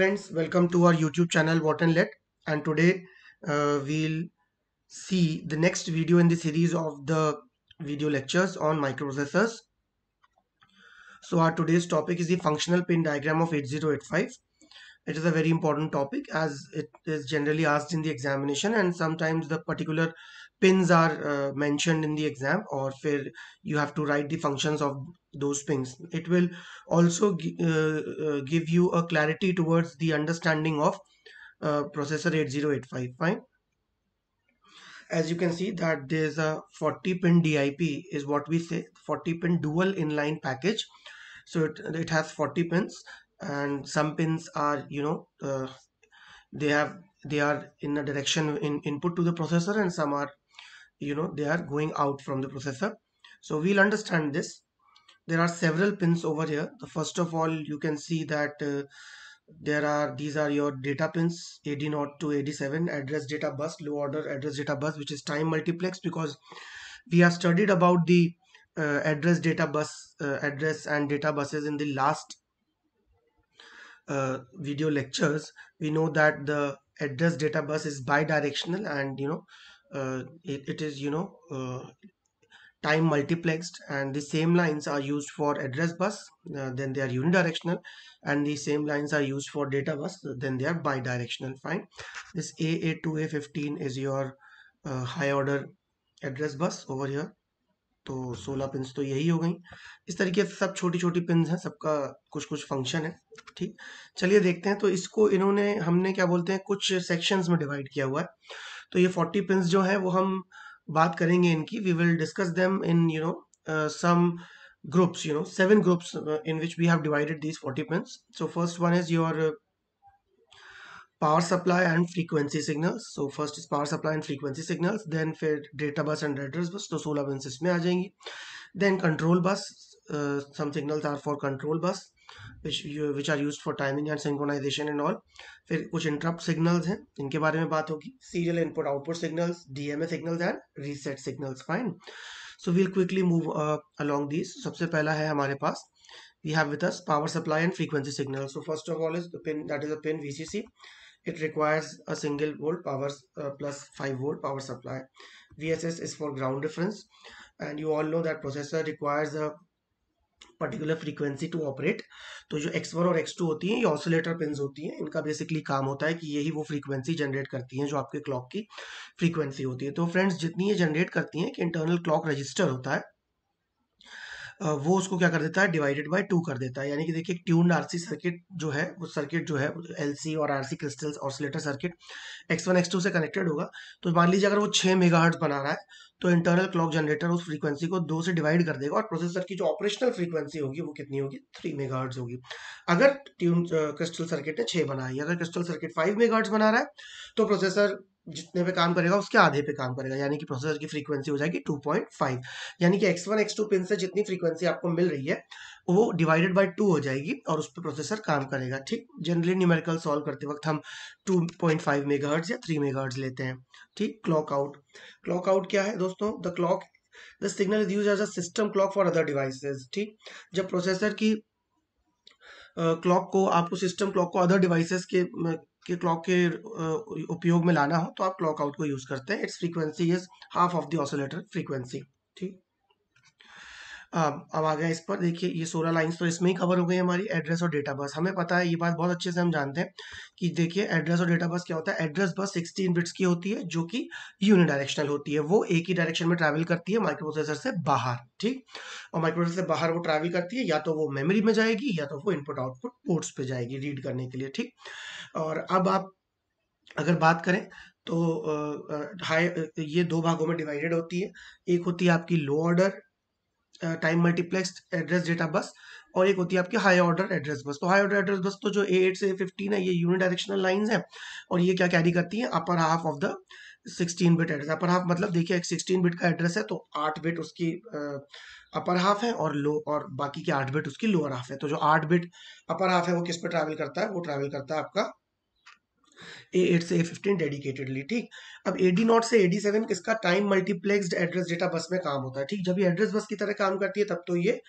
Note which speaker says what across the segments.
Speaker 1: friends welcome to our youtube channel what and let and today uh, we'll see the next video in the series of the video lectures on microprocessors so our today's topic is the functional pin diagram of 8085 it is a very important topic as it is generally asked in the examination and sometimes the particular pins are uh, mentioned in the exam or you have to write the functions of those pins it will also uh, uh, give you a clarity towards the understanding of processor 8085 fine as you can see that there's a 40 pin DIP is what we say 40 pin dual inline package so it, it has 40 pins and some pins are you know uh, they have they are in a direction in input to the processor and some are you know they are going out from the processor so we'll understand this there are several pins over here the first of all you can see that uh, there are these are your data pins AD0 to AD7 address data bus low order address data bus which is time multiplex because we have studied about the uh, address data bus uh, address and data buses in the last uh, video lectures we know that the address data bus is bi-directional, and you know it, it is you know uh, time multiplexed and the same lines are used for address bus uh, then they are unidirectional and the same lines are used for data bus then they are bidirectional fine this AA2A15 is your uh, high order address bus over here तो 16 pins तो यही हो गई इस तरीके से सब छोटी छोटी पिंस हैं सबका कुछ कुछ फंक्शन है ठीक चलिए देखते हैं तो इसको इन्होंने हमने क्या बोलते हैं कुछ सेक्शंस में डिवाइड किया हुआ है तो ये फोर्टी पिन जो हैं वो हम बात करेंगे इनकी we will discuss them in you know some groups you know seven groups uh, in which we have divided these 40 pins so first one is your uh, power supply and frequency signals so first is power supply and frequency signals then फिर data bus and address bus तो 16 pins इसमें आ जाएंगी then control bus uh, some signals are for control bus which you, which are used for timing and synchronization and all फिर कुछ interrupt signals हैं इनके बारे में बात होगी serial input output signals DMA signals and reset signals fine so we'll quickly move uh, along these सबसे पहला है हमारे पास we have with us power supply and frequency signal so first of all is the pin that is a pin VCC it requires a single volt power uh, plus 5 volt power supply VSS is for ground reference and you all know that processor requires a particular frequency to operate तो जो X one और X two होती हैं ये oscillator pin होती हैं इनका basically काम होता है कि यही वो फ्रीक्वेंसी जनरेट करती हैं जो आपके क्लॉक की फ्रीक्वेंसी होती है तो फ्रेंड्स जितनी ये जनरेट करती हैं कि इंटरनल क्लॉक रजिस्टर होता है वो उसको क्या कर देता है डिवाइडेड बाय टू कर देता है यानी कि देखिए ट्यून्ड आरसी सर्किट जो है वो सर्किट जो है एलसी और RC crystals oscillator circuit X one X two से कनेक्टेड होगा तो मान लीजिए अगर वो छः मेगा बना रहा है तो इंटरनल क्लॉक जनरेटर उस फ्रीक्वेंसी को दो से डिवाइड कर देगा और प्रोसेसर की जो ऑपरेशनल फ्रीक्वेंसी होगी वो कितनी होगी थ्री मेगाहर्ट्ज होगी अगर ट्यून क्रिस्टल सर्किट ने छः बनाई अगर क्रिस्टल सर्किट फाइव मेगाहर्ट्ज बना रहा है तो प्रोसेसर जितने पे काम करेगा उसके आधे पे काम करेगा यानी कि प्रोसेसर की फ्रीक्वेंसी हो जाएगी 2.5 यानी कि X1 X2 पिन से जितनी फ्रीक्वेंसी आपको मिल रही है वो डिवाइडेड बाय टू हो जाएगी और उस पर प्रोसेसर काम करेगा ठीक जनरली न्यूमेरिकल सॉल्व करते वक्त हम 2.5 मेगाहर्ट्ज या 3 मेगाहर्ट्ज लेते हैं ठीक क्लॉक आउट क्लॉक आउट क्या है दोस्तों the clock the signal is use as a system clock for other devices ठीक जब प्रोसेसर की क्लॉक uh, को आपको सिस्टम क्लॉक को अदर डिवाइसेस के के क्लॉक के उपयोग में लाना हो तो आप क्लॉक आउट को यूज करते हैं its frequency is half of the oscillator frequency ठीक अब आ गया इस पर देखिए ये सोलह लाइन्स तो इसमें ही कवर हो गई हमारी एड्रेस और डेटा बस हमें पता है ये बात बहुत अच्छे से हम जानते हैं कि देखिए एड्रेस और डेटा बस क्या होता है एड्रेस बस सिक्सटीन बिट्स की होती है जो कि यूनि डायरेक्शनल होती है वो एक ही डायरेक्शन में ट्रैवल करती है माइक्रोप्रोसेसर से बाहर ठीक और माइक्रोप्रोसेसर से बाहर वो ट्रैवल करती है या तो वो मेमोरी में जाएगी या तो वो इनपुट आउटपुट पोर्ट्स पर जाएगी रीड करने के लिए ठीक और अब आप अगर बात करें तो हाई ये दो भागों में डिवाइडेड होती है एक होती है आपकी low order time multiplex address data bus और एक होती है आपकी हाई ऑर्डर एड्रेस बस तो हाई ऑर्डर एड्रेस बस तो जो ए एट से फिफ्टीन है ये यूनिट डायरेक्शनल लाइन है और ये क्या कैरी करती है upper half of the sixteen bit address upper half मतलब देखिए एक सिक्सटीन बिट का एड्रेस है तो आठ बिट उसकी अपर हाफ है और लो और बाकी के आठ बिट उसकी लोअर हाफ है तो जो आठ बिट अपर हाफ है वो किस पे ट्रैवल करता है वो ट्रैवल करता है आपका ए एट से ए फिफ्टीन डेडिकेटेडली ठीक अब ए डी नॉट से ए डी सेवन किसका time multiplexed address data bus में काम होता है ठीक जब ये एड्रेस बस की तरह काम करती है तब तो ये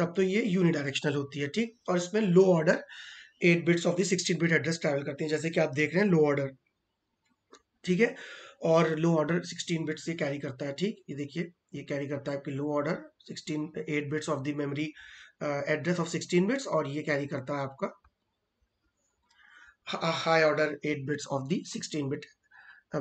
Speaker 1: तब तो ये यूनिडायरेक्शनल होती है ठीक और इसमें low order eight bits of the sixteen bit address travel करती है जैसे कि आप देख रहे हैं लो ऑर्डर ठीक है और लो ऑर्डर सिक्सटीन बिट्स ये कैरी करता है ठीक ये देखिए ये कैरी करता है आपकी low order sixteen eight bits of the memory address of sixteen bits और ये कैरी करता है आपका high order eight bits of the sixteen bit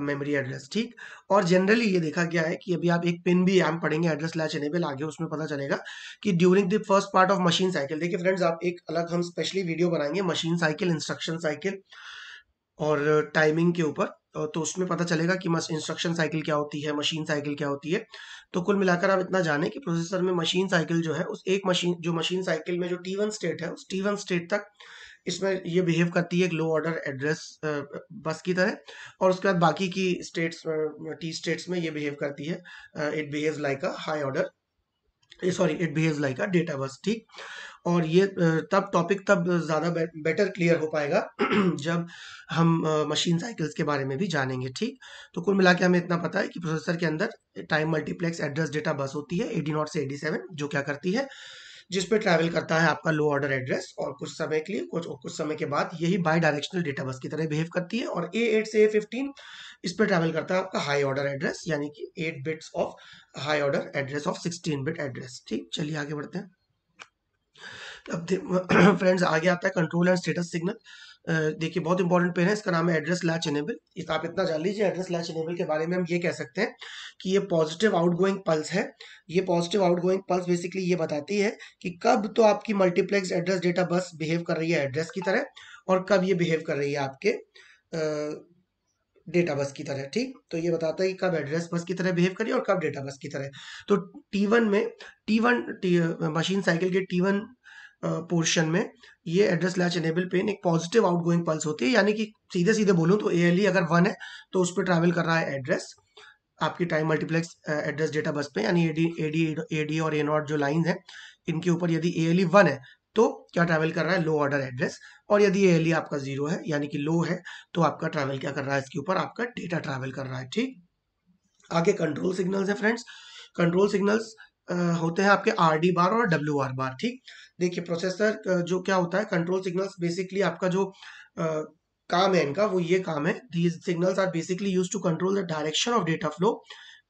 Speaker 1: memory address ठीक और जनरली ये देखा गया है कि अभी आप एक पिन भी एम पढ़ेंगे एड्रेस लैच एनेबल आगे उसमें पता चलेगा कि during the first part of machine cycle देखिए फ्रेंड्स आप एक अलग हम स्पेशली वीडियो बनाएंगे मशीन साइकिल इंस्ट्रक्शन साइकिल और टाइमिंग के ऊपर तो उसमें पता चलेगा कि इंस्ट्रक्शन साइकिल क्या होती है मशीन साइकिल क्या होती है तो कुल मिलाकर आप इतना जाने कि प्रोसेसर में मशीन साइकिल जो है उस एक मशीन जो मशीन साइकिल में जो टी वन स्टेट है उस टी वन स्टेट तक इसमें ये बिहेव करती है एक लो ऑर्डर एड्रेस बस की तरह और उसके बाद बाकी की स्टेट्स टी स्टेट्स में ये बिहेव करती है it behave like a high order sorry it behave like a data bus ठीक और ये तब टॉपिक तब ज़्यादा बेटर क्लियर हो पाएगा जब हम मशीन साइकिल्स के बारे में भी जानेंगे ठीक तो कुल मिला के हमें इतना पता है कि प्रोसेसर के अंदर time multiplex address data bus होती है एडी नॉट से एडी सेवन जो क्या करती है जिस पे ट्रैवल करता है आपका लो ऑर्डर एड्रेस और कुछ समय के लिए कुछ कुछ समय के बाद यही बाई डायरेक्शनल डेटा बस की तरह बिहेव करती है और ए एट से ए फिफ्टीन इस पर ट्रैवल करता है आपका हाई ऑर्डर एड्रेस यानी कि eight bits of high order address of sixteen bit address ठीक चलिए आगे बढ़ते हैं अब फ्रेंड्स आगे आता है कंट्रोल एंड स्टेटस सिग्नल देखिए बहुत इंपॉर्टेंट पेन है इसका नाम है एड्रेस लैच इनेबल इस आप इतना जान लीजिए एड्रेस लैच इनेबल के बारे में हम ये कह सकते हैं कि ये पॉजिटिव आउटगोइंग पल्स है ये पॉजिटिव आउटगोइंग पल्स बेसिकली ये बताती है कि कब तो आपकी multiplex address data bus behave कर रही है एड्रेस की तरह और कब ये बिहेव कर रही है आपके डेटा बस की तरह ठीक तो ये बताता है कि कब एड्रेस बस की तरह बिहेव करिए और कब डेटा बस की तरह तो टी में टी वन मशीन साइकिल के टी पोर्शन में ये एड्रेस लैच एनेबल पेन एक पॉजिटिव आउटगोइंग पल्स होती है यानी कि सीधे सीधे बोलूँ तो ए e अगर वन है तो उस पर ट्रैवल कर रहा है एड्रेस आपकी टाइम मल्टीप्लेक्स एड्रेस डेटा बस पे यानी ए डी ए डी और ए नॉट जो लाइन है इनके ऊपर यदि ए एल ई वन है तो क्या ट्रैवल कर रहा है लो ऑर्डर एड्रेस और यदि ए एल ई आपका जीरो है यानी कि लो है तो आपका ट्रैवल क्या कर रहा है इसके ऊपर आपका डेटा ट्रैवल कर रहा है ठीक आगे कंट्रोल सिग्नल्स है फ्रेंड्स कंट्रोल सिग्नल्स होते हैं आपके आर डी बार और डब्ल्यू आर बार ठीक देखिए प्रोसेसर जो क्या होता है कंट्रोल सिग्नल्स बेसिकली आपका जो आ, काम है इनका वो ये काम है these signals are basically use to control the direction of data flow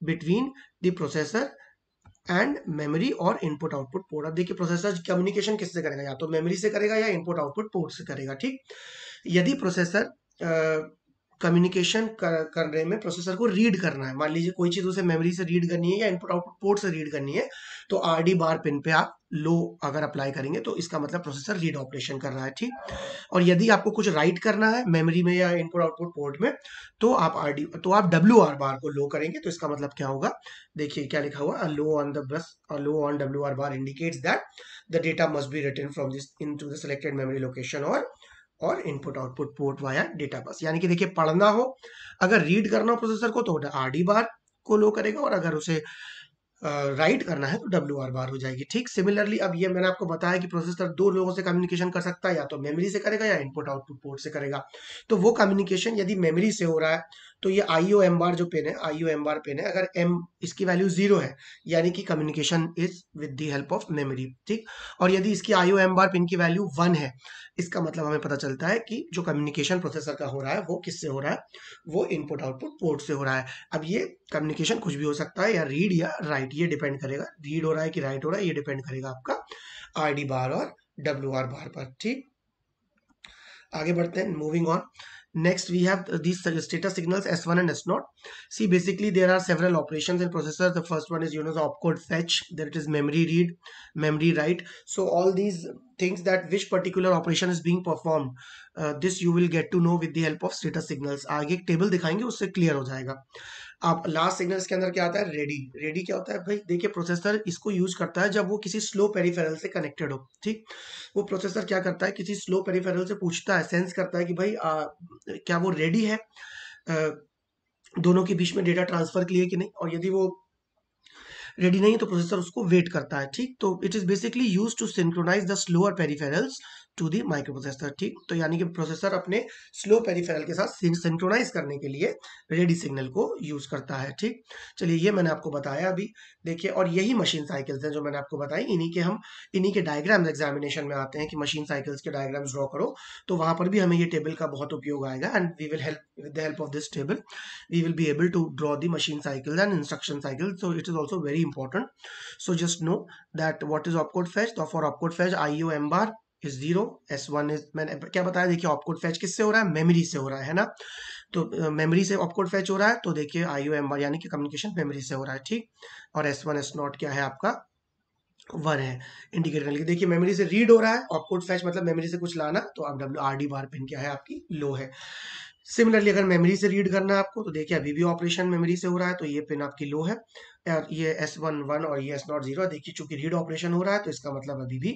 Speaker 1: between the processor and memory और इनपुट आउटपुट पोर्ट अब देखिए प्रोसेसर कम्युनिकेशन किससे करेगा या तो मेमोरी से करेगा या इनपुट आउटपुट पोर्ट से करेगा ठीक यदि प्रोसेसर कम्युनिकेशन करने में प्रोसेसर को रीड करना है मान लीजिए कोई चीज़ उसे मेमोरी से रीड करनी है या इनपुट आउटपुट पोर्ट से रीड करनी है तो आर डी बार पिन पे आप लो अगर अप्लाई करेंगे तो इसका मतलब प्रोसेसर रीड ऑपरेशन कर रहा है ठीक और यदि आपको कुछ राइट करना है मेमोरी में या इनपुट आउटपुट पोर्ट में तो आप आर डी तो आप डब्ल्यू आर बार को लो करेंगे तो इसका मतलब क्या होगा देखिए क्या लिखा हुआ लो on the bus low on W R bar indicates that the data must be written from this into the selected memory location और और input output port via data bus यानी कि देखिए पढ़ना हो अगर रीड करना हो प्रोसेसर को तो आर डी बार को लो करेगा और अगर उसे राइट करना है तो डब्ल्यू आर बार हो जाएगी ठीक सिमिलरली अब ये मैंने आपको बताया कि प्रोसेसर दो लोगों से कम्युनिकेशन कर सकता है या तो मेमोरी से करेगा या इनपुट आउटपुट पोर्ट से करेगा तो वो कम्युनिकेशन यदि मेमोरी से हो रहा है तो ये आई ओ एम बार जो पेन है आई ओ एम बार पेन है अगर एम इसकी वैल्यू जीरो है यानी कि communication is with the help of memory ठीक और यदि इसकी I O M bar pin की वैल्यू वन है इसका मतलब हमें पता चलता है कि जो कम्युनिकेशन प्रोसेसर का हो रहा है वो किससे हो रहा है वो इनपुट आउटपुट पोर्ट से हो रहा है अब ये कम्युनिकेशन कुछ भी हो सकता है या रीड या राइट ये डिपेंड करेगा रीड हो रहा है कि राइट हो रहा है ये डिपेंड करेगा आपका आर डी बार और डब्ल्यू आर बार पर ठीक आगे बढ़ते हैं moving on Next, we have these status signals S1 and S0. See, basically there are several operations in processor. The first one is, you know, the opcode fetch, there it is memory read, memory write. So all these things that which particular operation is being performed, uh, this you will get to know with the help of status signals. aage ek table dikhayenge usse clear ho jayega आप last signal के अंदर क्या आता है ready ready क्या होता है भाई देखिए प्रोसेसर इसको यूज करता है जब वो किसी स्लो पेरिफेरल से कनेक्टेड हो ठीक वो प्रोसेसर क्या करता है किसी स्लो पेरिफेरल से पूछता है सेंस करता है कि भाई आ, क्या वो रेडी है आ, दोनों के बीच में डेटा ट्रांसफर के लिए कि नहीं और यदि वो रेडी नहीं है तो प्रोसेसर उसको वेट करता है ठीक तो it is basically use to synchronise the slower peripherals to the microprocessor ठीक तो यानी कि प्रोसेसर अपने स्लो पेरीफेरल के साथ सिंक्रोनाइज करने के लिए रेडी सिग्नल को यूज करता है ठीक चलिए ये मैंने आपको बताया अभी देखिए और यही मशीन साइकिल्स हैं जो मैंने आपको बताई इन्हीं के हम इन्हीं के डायग्राम एग्जामिनेशन में आते हैं कि मशीन साइकिल्स के डायग्राम ड्रॉ करो तो वहां पर भी हमें ये टेबल का बहुत उपयोग आएगा and we will help with the help of this table we will be able to draw the machine cycles and instruction cycle so it is also very important so just know that what is opcode fetch तो for opcode fetch I U M bar is zero S one is मैंने क्या बताया देखिए opcode fetch किससे हो रहा है memory से हो रहा है ना तो मेमोरी से ऑपकोड फैच हो रहा है तो देखिए आईओ एम आर यानी कि कम्युनिकेशन मेमोरी से हो रहा है ठीक और एस वन एस नॉट क्या है आपका वन है इंडिकेटर लेकिन देखिए मेमोरी से रीड हो रहा है ऑपकोड फैच मतलब मेमोरी से कुछ लाना तो आप W R D bar pin क्या है आपकी लो है सिमिलरली अगर मेमोरी से रीड करना है आपको तो देखिए अभी भी ऑपरेशन मेमोरी से हो रहा है तो ये पिन आपकी लो है ये एस वन वन और ये एस नॉट जीरो देखिए चूंकि रीड ऑपरेशन हो रहा है तो इसका मतलब अभी भी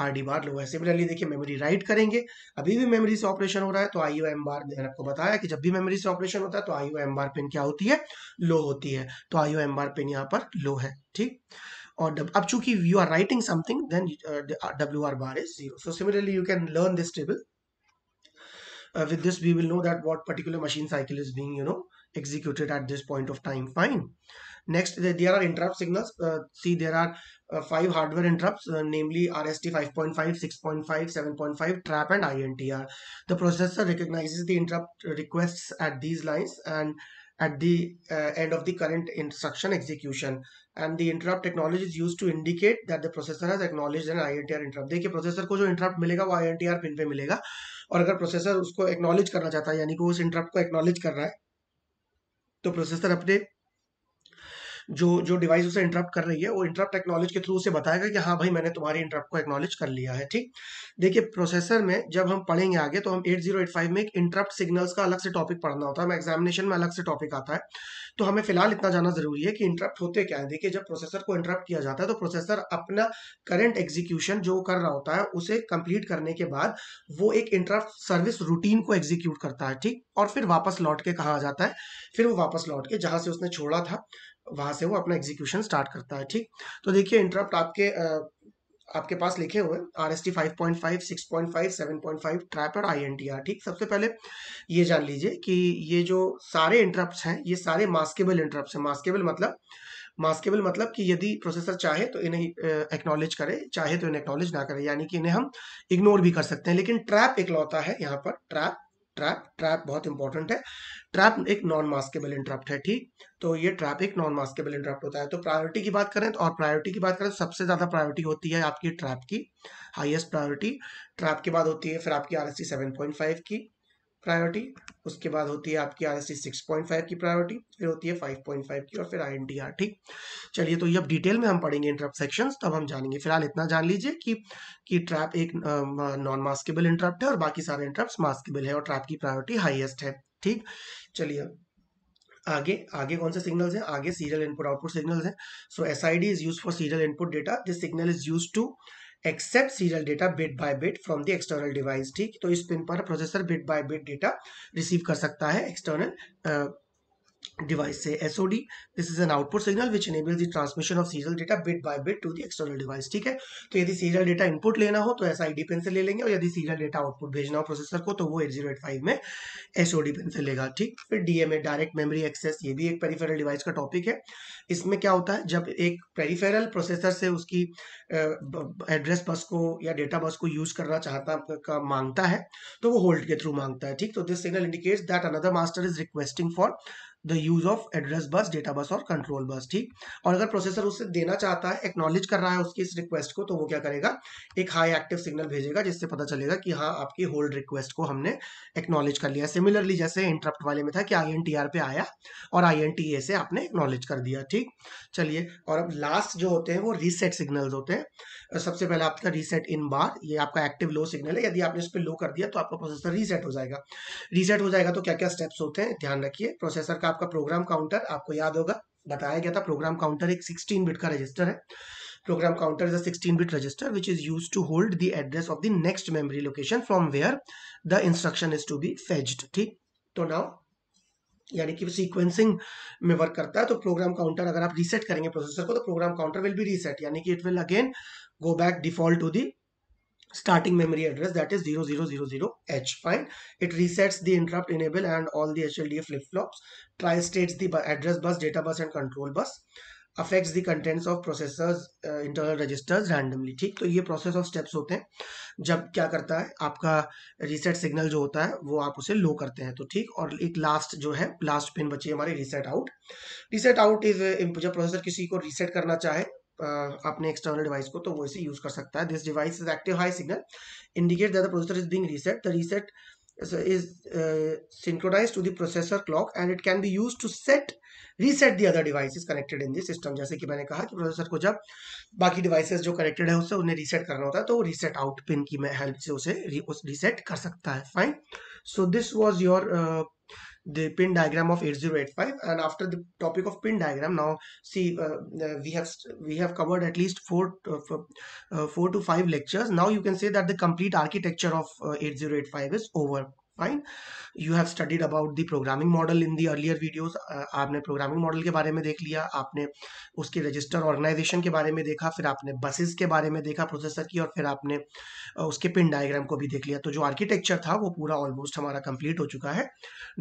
Speaker 1: आर डी बार लो है सिमिलरली देखिए मेमोरी राइट करेंगे अभी भी मेमोरी से ऑपरेशन हो रहा है तो आईओ एम बार मैंने आपको बताया कि जब भी मेमोरी से ऑपरेशन होता है तो आईओ एम बार पिन क्या होती है लो होती है तो आईओ एम बार पिन यहाँ पर लो है ठीक और अब चूंकि you are writing something then W R bar is zero so similarly you can learn this table with this we will know that what particular machine cycle is being you know executed at this point of time fine Next, there are interrupt signals. Uh, see, there are uh, five hardware interrupts, uh, namely RST 5.5, 6.5, 7.5, TRAP and INTR. The processor recognizes the interrupt requests at these lines and at the uh, end of the current instruction execution and the interrupt technology is used to indicate that the processor has acknowledged an INTR interrupt देखिए processor को जो interrupt मिलेगा वो INTR pin पे मिलेगा और अगर processor उसको एक्नॉलेज करना चाहता है यानी कि उस इंटरप्ट को एक्नॉलेज कर रहा है तो प्रोसेसर अपने जो जो डिवाइस उसे इंटरप्ट कर रही है वो इंटरप्ट टेक्नोलॉजी के थ्रू उसे बताएगा कि हाँ भाई मैंने तुम्हारी इंटरप्ट को एक्नोलेज कर लिया है ठीक देखिए प्रोसेसर में जब हम पढ़ेंगे आगे तो हम 8085 में एक इंटरप्ट सिग्नल्स का अलग से टॉपिक पढ़ना होता है एग्जामिनेशन में अलग से टॉपिक आता है तो हमें फिलहाल इतना जाना जरूरी है कि इंटरप्ट होते क्या है देखिए जब प्रोसेसर को इंटरप्ट किया जाता है तो प्रोसेसर अपना करंट एग्जीक्यूशन जो कर रहा होता है उसे कंप्लीट करने के बाद वो एक इंटरप्ट सर्विस रूटीन को एग्जीक्यूट करता है ठीक और फिर वापस लौट के कहा आ जाता है फिर वो वापस लौट के जहां से उसने छोड़ा था वहां से वो अपना एग्जीक्यूशन स्टार्ट करता है ठीक तो देखिए इंटरप्ट आपके आपके पास लिखे हुए R S T five point five six point five seven point five trap और आई एन टी आर ठीक सबसे पहले ये जान लीजिए कि ये जो सारे इंटरप्ट हैं ये सारे मास्केबल इंटरप्ट हैं मास्केबल मतलब मास्केबल मतलब कि यदि प्रोसेसर चाहे तो इन्हें एक्नॉलेज करे चाहे तो इन्हें एक्नॉलेज ना करे यानी कि इन्हें हम इग्नोर भी कर सकते हैं लेकिन ट्रैप एक लौता है यहाँ पर ट्रैप ट्रैप ट्रैप बहुत इंपॉर्टेंट है ट्रैप एक नॉन मास्केबल इंटरप्ट है ठीक तो ये ट्रैप एक नॉन मास्केबल इंटरप्ट होता है तो प्रायोरिटी की बात करें तो और प्रायोरिटी की बात करें तो सबसे ज़्यादा प्रायोरिटी होती है आपकी ट्रैप की हाईएस्ट प्रायोरिटी ट्रैप के बाद होती है फिर आपकी आर एस की प्रायोरिटी उसके बाद होती है आपकी आर एस पॉइंट फाइव की प्रायोरिटी फिर होती है फाइव पॉइंट फाइव की और फिर आई एन टी आर ठीक चलिए तो ये अब डिटेल में हम पढ़ेंगे इंटरप्ट सेक्शन तब हम जानेंगे फिलहाल इतना जान लीजिए कि कि ट्रैप एक नॉन मास्केबल इंटरप्ट है और बाकी सारे इंटरप्ट मास्केबल है और ट्रैप की प्रायोरिटी हाइएस्ट है ठीक चलिए आगे आगे कौन से सिग्नल्स हैं आगे सीरियल इनपुट आउटपुट सिग्नल्स हैं so S I D is use for serial input data this signal is use to accept serial data bit by bit from the external device ठीक तो इस पिन पर processor bit by bit data receive कर सकता है external device say SOD. This is an output signal which enables the transmission of serial data bit by bit to the external device. ठीक है तो यदि serial data input लेना हो तो SID पिन से ले लेंगे और यदि serial data output भेजना हो प्रोसेसर को तो वो 8085 में SOD पिन से लेगा ठीक फिर DMA डायरेक्ट मेमोरी एक्सेस ये भी एक पेरीफेरल डिवाइस का टॉपिक है इसमें क्या होता है जब एक पेरीफेरल प्रोसेसर से उसकी एड्रेस बस को या डेटा बस को यूज करना चाहता का मांगता है तो वो होल्ड के थ्रू मांगता है ठीक तो this signal indicates that another master is requesting for the use of address bus data bus और कंट्रोल बस ठीक और अगर प्रोसेसर उससे देना चाहता है एक्नोलेज कर रहा है उसकी इस रिक्वेस्ट को तो वो क्या करेगा एक हाई एक्टिव सिग्नल भेजेगा जिससे पता चलेगा कि हाँ आपकी होल्ड रिक्वेस्ट को हमने एक्नोलेज कर लिया सिमिलरली जैसे इंटरप्ट वाले में था कि आई पे आया और आई से आपने एक्नोलेज कर दिया ठीक चलिए और अब लास्ट जो होते हैं वो रीसेट सिग्नल होते हैं सबसे पहले आपका रीसेट इन बार ये आपका एक्टिव लो सिग्नल है यदि आपने इस पर लो कर दिया तो आपका प्रोसेसर रीसेट हो जाएगा रीसेट हो जाएगा तो क्या क्या स्टेप्स होते हैं ध्यान रखिए प्रोसेसर का आपका प्रोग्राम काउंटर आपको याद होगा बताया गया था प्रोग्राम काउंटर एक 16 बिट का रजिस्टर है program counter is a 16 bit register which is used to hold the address of the next memory location from where the instruction is to be fetched ठीक तो नाउ यानी कि sequencing में work करता है तो प्रोग्राम काउंटर अगर आप रीसेट करेंगे प्रोसेसर को तो program counter will be reset यानी कि it will again go back default to the starting memory address that is 0000H fine. It resets the interrupt enable and all the hldf flip-flops, tri-states the address bus, data bus and control bus, affects the contents of processors, uh, internal registers randomly. ठीक तो ये process of steps होते हैं जब क्या करता है आपका reset signal जो होता है वो आप उसे low करते हैं तो ठीक और एक last जो है last pin बची है हमारी reset out. Reset out is जब processor किसी को reset करना चाहे अपने एक्सटर्नल डिवाइस को तो वो इसे यूज कर सकता है this device is active high signal indicate that the processor is being reset the reset is uh, to the processor clock and it can be be to set reset reset other other connected in in system जैसे कि मैंने कहा कि processor को जब बाकी devices जो connected है उससे उन्हें रीसेट करना होता है तो रीसेट आउट पिन की हेल्प से उसे रीसेट कर सकता है fine so this was your the pin diagram of 8085 and after the topic of pin diagram now see uh, uh we have we have covered at least four uh, four, uh, four to five lectures now you can say that the complete architecture of uh, 8085 is over fine you have studied about the programming model in the earlier videos आपने programming model के बारे में देख लिया आपने उसके register organisation के बारे में देखा फिर आपने बसेस के बारे में देखा प्रोसेसर की और फिर आपने उसके पिन डायग्राम को भी देख लिया तो जो आर्किटेक्चर था वो पूरा ऑलमोस्ट हमारा कंप्लीट हो चुका है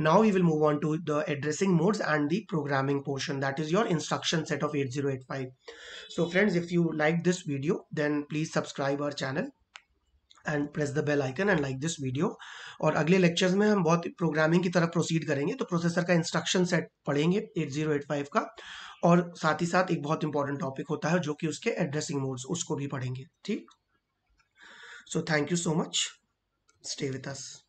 Speaker 1: now you will move on to the addressing modes and the programming portion that is your instruction set of eight zero eight five so friends if you like this video then please subscribe our channel and press the bell icon and like this video और अगले lectures में हम बहुत programming की तरफ proceed करेंगे तो processor का इंस्ट्रक्शन सेट पढ़ेंगे 8085 का और साथ ही साथ एक बहुत इंपॉर्टेंट टॉपिक होता है जो कि उसके एड्रेसिंग मोड्स उसको भी पढ़ेंगे ठीक so thank you so much stay with us